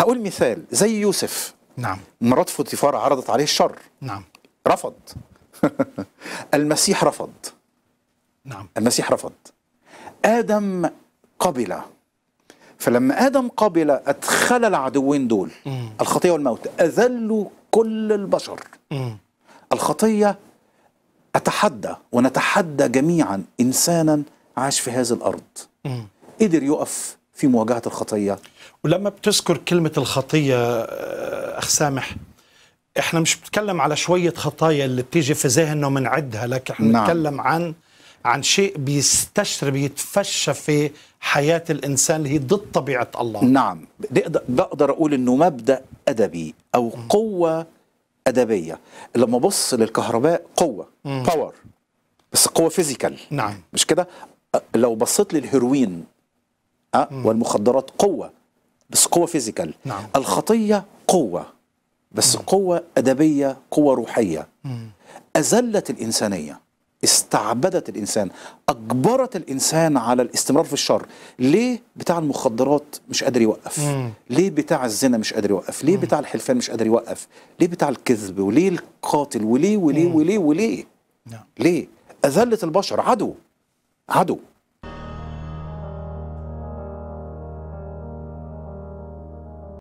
هقول مثال زي يوسف نعم مرات فوتيفار عرضت عليه الشر نعم رفض المسيح رفض نعم المسيح رفض آدم قبل فلما آدم قبل أدخل العدوين دول مم. الخطية والموت أذلوا كل البشر مم. الخطية أتحدى ونتحدى جميعا إنسانا عاش في هذه الأرض مم. قدر يقف في مواجهه الخطيه ولما بتذكر كلمه الخطيه آه، اخ سامح احنا مش بنتكلم على شويه خطايا اللي بتيجي في ذهننا ومنعدها لكن احنا نعم. بنتكلم عن عن شيء بيستشر يتفشى في حياه الانسان اللي هي ضد طبيعه الله نعم بقدر اقول انه مبدا ادبي او قوه ادبيه لما ابص للكهرباء قوه باور بس قوه فيزيكال نعم مش كده آه، لو بصيت للهيروين آه، والمخدرات قوة بس قوة فيزيكال نعم. الخطية قوة بس مم. قوة أدبية قوة روحية مم. أزلت الإنسانية استعبدت الإنسان أجبرت الإنسان على الاستمرار في الشر ليه بتاع المخدرات مش قادر يوقف مم. ليه بتاع الزنا مش قادر يوقف ليه مم. بتاع الحلفان مش قادر يوقف ليه بتاع الكذب وليه القاتل وليه وليه مم. وليه وليه نعم. ليه أذلت البشر عدو عدو